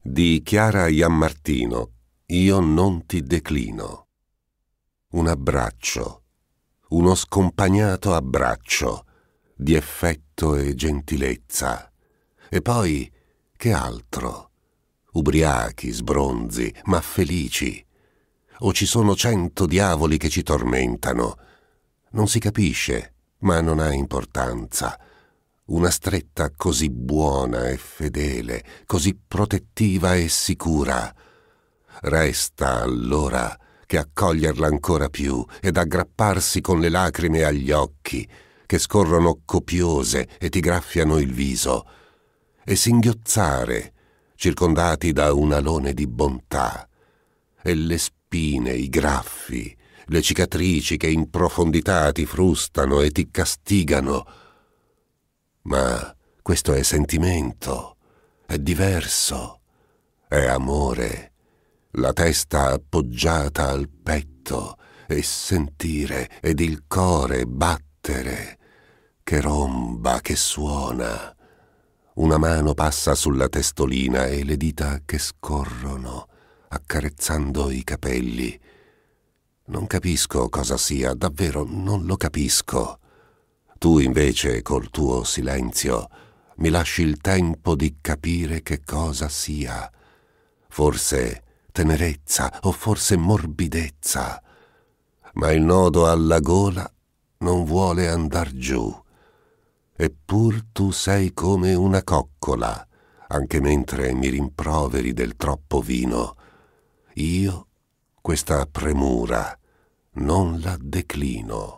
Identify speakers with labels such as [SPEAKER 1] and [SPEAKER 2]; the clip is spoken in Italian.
[SPEAKER 1] di Chiara Iammartino, Io non ti declino. Un abbraccio, uno scompagnato abbraccio di effetto e gentilezza. E poi, che altro? Ubriachi, sbronzi, ma felici. O ci sono cento diavoli che ci tormentano. Non si capisce, ma non ha importanza una stretta così buona e fedele, così protettiva e sicura. Resta allora che accoglierla ancora più ed aggrapparsi con le lacrime agli occhi, che scorrono copiose e ti graffiano il viso, e singhiozzare, circondati da un alone di bontà, e le spine, i graffi, le cicatrici che in profondità ti frustano e ti castigano, ma questo è sentimento, è diverso, è amore, la testa appoggiata al petto e sentire ed il cuore battere, che romba, che suona. Una mano passa sulla testolina e le dita che scorrono, accarezzando i capelli. Non capisco cosa sia, davvero non lo capisco. Tu invece, col tuo silenzio, mi lasci il tempo di capire che cosa sia. Forse tenerezza o forse morbidezza. Ma il nodo alla gola non vuole andar giù. Eppur tu sei come una coccola, anche mentre mi rimproveri del troppo vino. Io questa premura non la declino.